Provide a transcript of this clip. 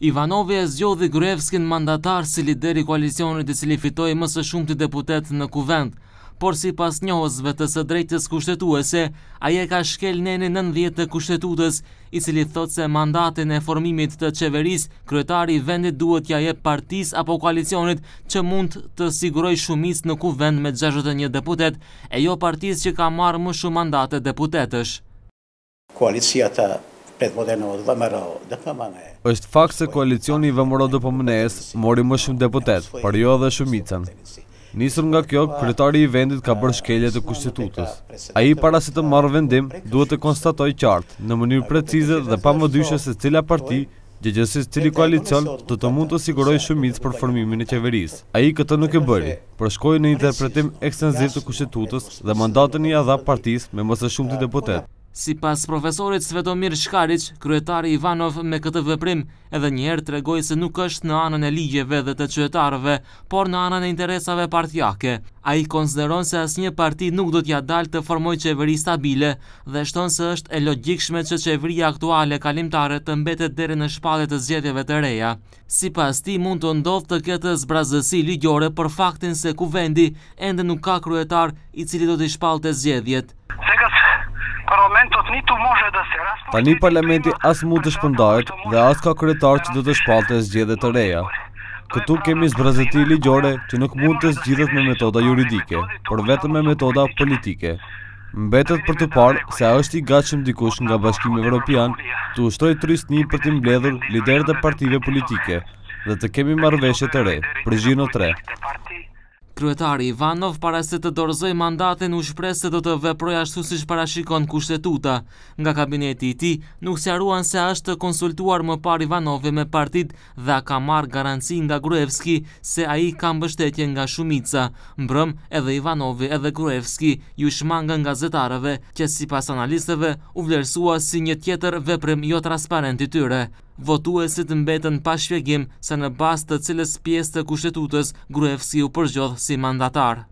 Ivanovi e zgjodhi Gruevskin mandatar si lideri koalicionit i cili fitoi më së shumë të deputet në kuvend, por si pas njohësve të së drejtës kushtetuese, aje ka shkel neni nën të kushtetutës, i cili thot se mandatin e formimit të qeveris, kryetari vendit duhet ja je partis apo koalicionit që mund të siguroj shumis në kuvend me 61 deputet, e jo partis që ka marë më shumë mandate deputetësh. Koalicia të është fakt se koalicioni i vëmëro dhe pëmënes mori më shumë deputet, për jo dhe shumicën. Nisër nga kjo, kryetari i vendit ka bërë shkelje të kushtetutës. A i para se të marrë vendim, duhet të konstatoj qartë, në mënyrë precize dhe pa më dyshe se cila parti, gjëgjësis cili koalicion të të mund të siguroj shumicë për formimin e qeverisë. A i këtë nuk e bëri, përshkoj në interpretim ekstenziv të kushtetutës dhe mandatën i adha partis me mëse shumë të deputet. Si pas profesorit Svetomir Shkaric, kryetari Ivanov me këtë vëprim edhe njerë të regoj se nuk është në anën e ligjeve dhe të qëtarëve, por në anën e interesave partijake. A i konsideron se asë një parti nuk do t'ja dalë të formoj qeveri stabile dhe shton se është e logikshme që qeveri aktuale kalimtare të mbetet deri në shpallet të zgjetjeve të reja. Si pas ti mund të ndodhë të këtë zbrazësi ligjore për faktin se ku vendi ende nuk ka kryetar i cili do t'i shpalet të zgjetjet. Tani parlamenti as mund të shpëndajt dhe as ka kryetar që do të shpalte zgjede të reja. Këtu kemi zbrazëti ligjore që nuk mund të zgjidhet me metoda juridike, por vetëm me metoda politike. Mbetet për të parë se a është i gatshëm dikush nga Bashkimi Evropian të ushtrojë trisni për të mbledhur liderët e partive politike dhe të kemi marrëveshje të re për gjinë të re. Kryetari Ivanov para se të dorëzoj mandatin u shpresë se do të veproj ashtu si shparashikon kushtetuta. Nga kabineti i ti nuk se arruan se ashtë konsultuar më par Ivanovi me partit dhe a ka marë garanci nga Gruevski se a i ka mbështetje nga shumica. Mbrëm edhe Ivanovi, edhe Gruevski ju shmangën nga zetareve që si pas analisteve u vlerësua si një tjetër veprim jo transparenti tyre. Votu e si të mbetën pa shpjegim sa në bastë të cilës pjesë të kushtetutës gruevësi u përgjodhë si mandatarë.